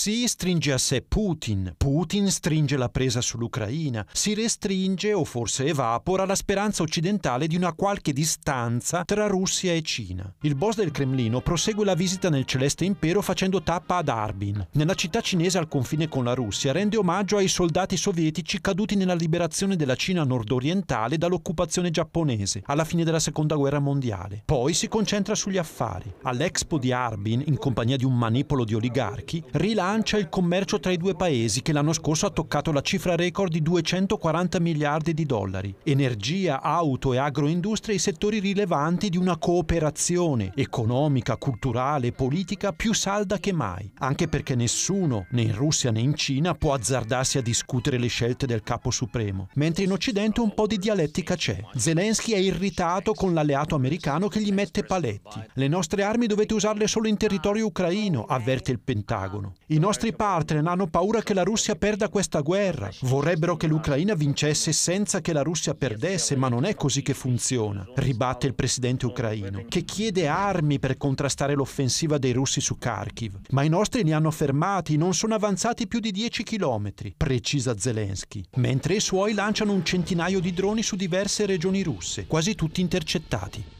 Sì stringe a sé Putin, Putin stringe la presa sull'Ucraina, si restringe o forse evapora la speranza occidentale di una qualche distanza tra Russia e Cina. Il boss del Cremlino prosegue la visita nel Celeste Impero facendo tappa ad Arbin. nella città cinese al confine con la Russia, rende omaggio ai soldati sovietici caduti nella liberazione della Cina nordorientale dall'occupazione giapponese alla fine della Seconda Guerra Mondiale. Poi si concentra sugli affari. All'Expo di Arbin, in compagnia di un manipolo di oligarchi, rilancia rilancia il commercio tra i due paesi che l'anno scorso ha toccato la cifra record di 240 miliardi di dollari. Energia, auto e agroindustria i settori rilevanti di una cooperazione economica, culturale e politica più salda che mai, anche perché nessuno, né in Russia né in Cina, può azzardarsi a discutere le scelte del capo supremo, mentre in Occidente un po' di dialettica c'è. Zelensky è irritato con l'alleato americano che gli mette paletti. Le nostre armi dovete usarle solo in territorio ucraino, avverte il Pentagono. In nostri partner hanno paura che la Russia perda questa guerra. Vorrebbero che l'Ucraina vincesse senza che la Russia perdesse, ma non è così che funziona, ribatte il presidente ucraino, che chiede armi per contrastare l'offensiva dei russi su Kharkiv. Ma i nostri li hanno fermati, non sono avanzati più di 10 km, precisa Zelensky, mentre i suoi lanciano un centinaio di droni su diverse regioni russe, quasi tutti intercettati.